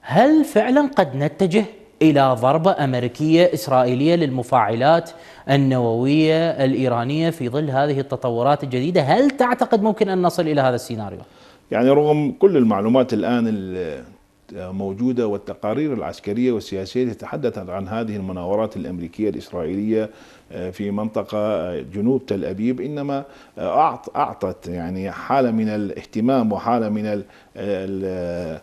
هل فعلا قد نتجه الى ضربه امريكيه اسرائيليه للمفاعلات النوويه الايرانيه في ظل هذه التطورات الجديده، هل تعتقد ممكن ان نصل الى هذا السيناريو؟ يعني رغم كل المعلومات الان موجوده والتقارير العسكريه والسياسيه تحدثت عن هذه المناورات الامريكيه الاسرائيليه آه، في منطقه آه، جنوب تل ابيب انما آه، اعطت يعني حاله من الاهتمام وحاله من ال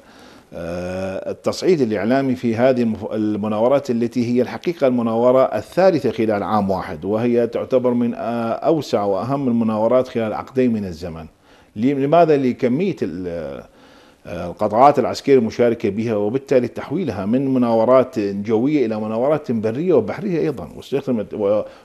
آه، التصعيد الإعلامي في هذه المناورات التي هي الحقيقة المناورة الثالثة خلال عام واحد وهي تعتبر من آه، أوسع وأهم المناورات خلال عقدين من الزمن لماذا لكمية القطاعات العسكرية المشاركة بها وبالتالي تحويلها من مناورات جوية إلى مناورات برية وبحرية أيضا واستخدمت,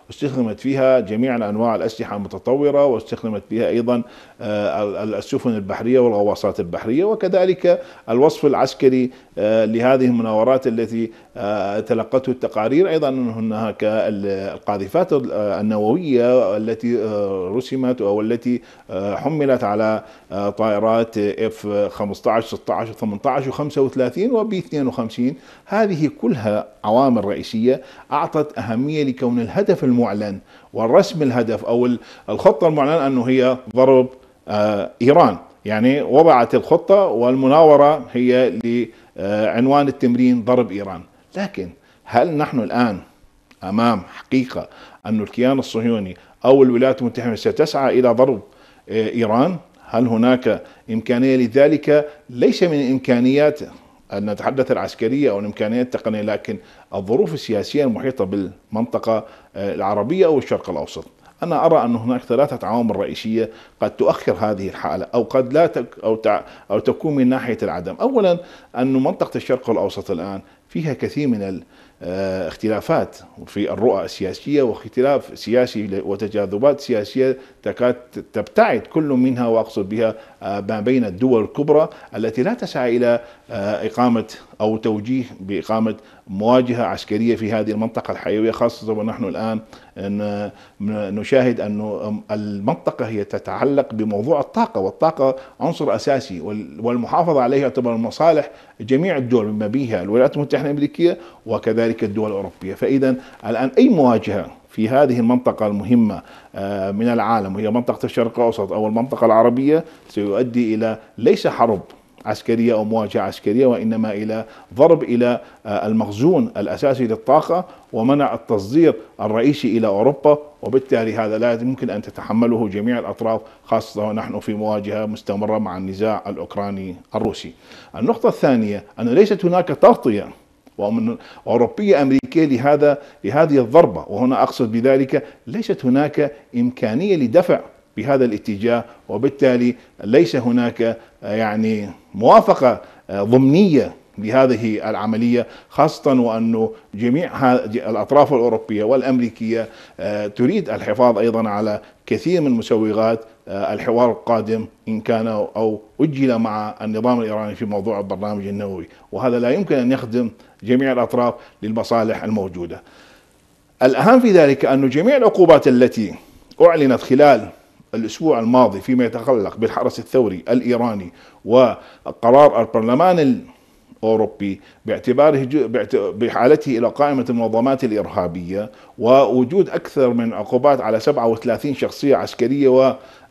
واستخدمت فيها جميع أنواع الأسلحة المتطورة واستخدمت فيها أيضا آه، السفن البحرية والغواصات البحرية وكذلك الوصف العسكري آه، لهذه المناورات التي آه، تلقته التقارير أيضا هناك القاذفات النووية التي رسمت أو التي حملت على اف F-15 15 16 18 و35 وب 52 هذه كلها عوامل رئيسية أعطت أهمية لكون الهدف المعلن والرسم الهدف أو الخطة المعلنة أنه هي ضرب آه، إيران يعني وضعت الخطة والمناورة هي لعنوان التمرين ضرب إيران لكن هل نحن الآن أمام حقيقة أن الكيان الصهيوني أو الولايات المتحدة ستسعى إلى ضرب آه، إيران هل هناك إمكانية لذلك ليس من إمكانيات أن نتحدث العسكرية أو الإمكانيات التقنية لكن الظروف السياسية المحيطة بالمنطقة آه، العربية أو الشرق الأوسط أنا أرى أن هناك ثلاثة عوامل رئيسية قد تؤخر هذه الحالة أو قد لا تك أو, تع أو تكون من ناحية العدم أولا أن منطقة الشرق الأوسط الآن فيها كثير من الاختلافات آه، في الرؤى السياسية واختلاف سياسي وتجاذبات سياسية تكاد تبتعد كل منها وأقصد بها آه، ما بين الدول الكبرى التي لا تسعى إلى آه، إقامة أو توجيه بإقامة مواجهة عسكرية في هذه المنطقة الحيوية خاصة ونحن الآن نشاهد أن المنطقة هي تتعلق بموضوع الطاقة والطاقة عنصر أساسي والمحافظة عليها يعتبر مصالح جميع الدول بما بها الولايات المتحدة المياه الامريكيه وكذلك الدول الاوروبيه، فاذا الان اي مواجهه في هذه المنطقة المهمة آه، من العالم وهي منطقة الشرق الأوسط أو المنطقة العربية سيؤدي إلى ليس حرب عسكرية أو مواجهة عسكرية وإنما إلى ضرب إلى آه، المخزون الأساسي للطاقة ومنع التصدير الرئيسي إلى أوروبا وبالتالي هذا لا يمكن أن تتحمله جميع الأطراف خاصة ونحن في مواجهة مستمرة مع النزاع الأوكراني الروسي النقطة الثانية أن ليست هناك تغطية ومن أوروبية أمريكية لهذا لهذه الضربة وهنا أقصد بذلك ليست هناك إمكانية لدفع بهذا الاتجاه وبالتالي ليس هناك يعني موافقة آه، ضمنية بهذه العملية خاصة وأنه جميع الأطراف الأوروبية والأمريكية آه، تريد الحفاظ أيضا على كثير من مسوغات آه، الحوار القادم إن كان أو أجل مع النظام الإيراني في موضوع البرنامج النووي وهذا لا يمكن أن يخدم جميع الأطراف للمصالح الموجودة الأهم في ذلك أن جميع العقوبات التي أعلنت خلال الأسبوع الماضي فيما يتعلق بالحرس الثوري الإيراني وقرار البرلمان أوروبي باعتباره بحالته إلى قائمة المنظمات الإرهابية ووجود أكثر من عقوبات على 37 شخصية عسكرية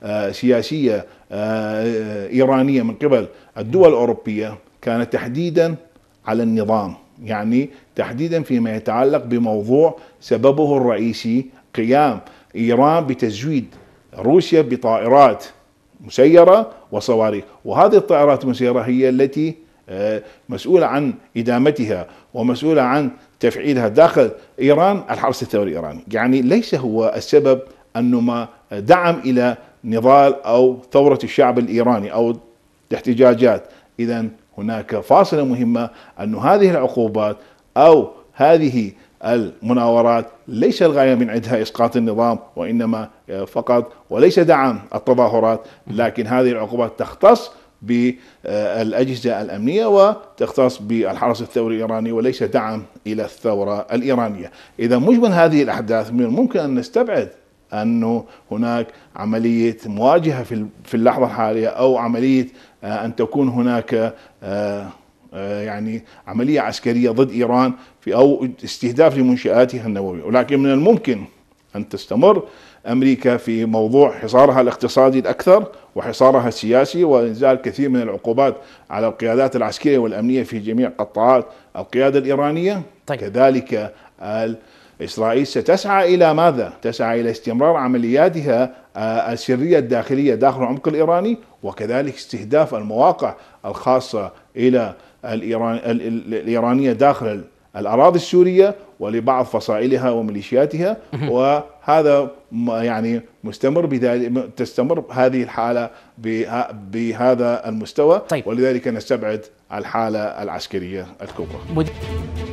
وسياسية آه، آه، إيرانية من قبل الدول الأوروبية كان تحديدا على النظام يعني تحديدا فيما يتعلق بموضوع سببه الرئيسي قيام إيران بتزويد روسيا بطائرات مسيرة وصواريخ وهذه الطائرات المسيرة هي التي مسؤولة عن إدامتها ومسؤولة عن تفعيلها داخل إيران الحرس الثوري الإيراني يعني ليس هو السبب أنه ما دعم إلى نضال أو ثورة الشعب الإيراني أو احتجاجات إذا هناك فاصلة مهمة أن هذه العقوبات أو هذه المناورات ليس الغاية من عندها إسقاط النظام وإنما فقط وليس دعم التظاهرات لكن هذه العقوبات تختص بالأجهزة الأمنية وتختص بالحرس الثوري الإيراني وليس دعم إلى الثورة الإيرانية إذا مجمل هذه الأحداث من الممكن أن نستبعد أنه هناك عملية مواجهة في اللحظة الحالية أو عملية آه، أن تكون هناك آه، آه، يعني عملية عسكرية ضد إيران في أو استهداف لمنشآتها النووية ولكن من الممكن أن تستمر أمريكا في موضوع حصارها الاقتصادي الأكثر وحصارها السياسي وإنزال كثير من العقوبات على القيادات العسكرية والأمنية في جميع قطاعات القيادة الإيرانية طيب. كذلك إسرائيل ستسعى إلى ماذا؟ تسعى إلى استمرار عملياتها آه، السرية الداخلية داخل العمق الإيراني وكذلك استهداف المواقع الخاصة إلى الإيرانية داخل الأراضي السورية ولبعض فصائلها وميليشياتها وهذا يعني مستمر بذلك تستمر هذه الحالة بهذا المستوى طيب. ولذلك نستبعد الحالة العسكرية الكبرى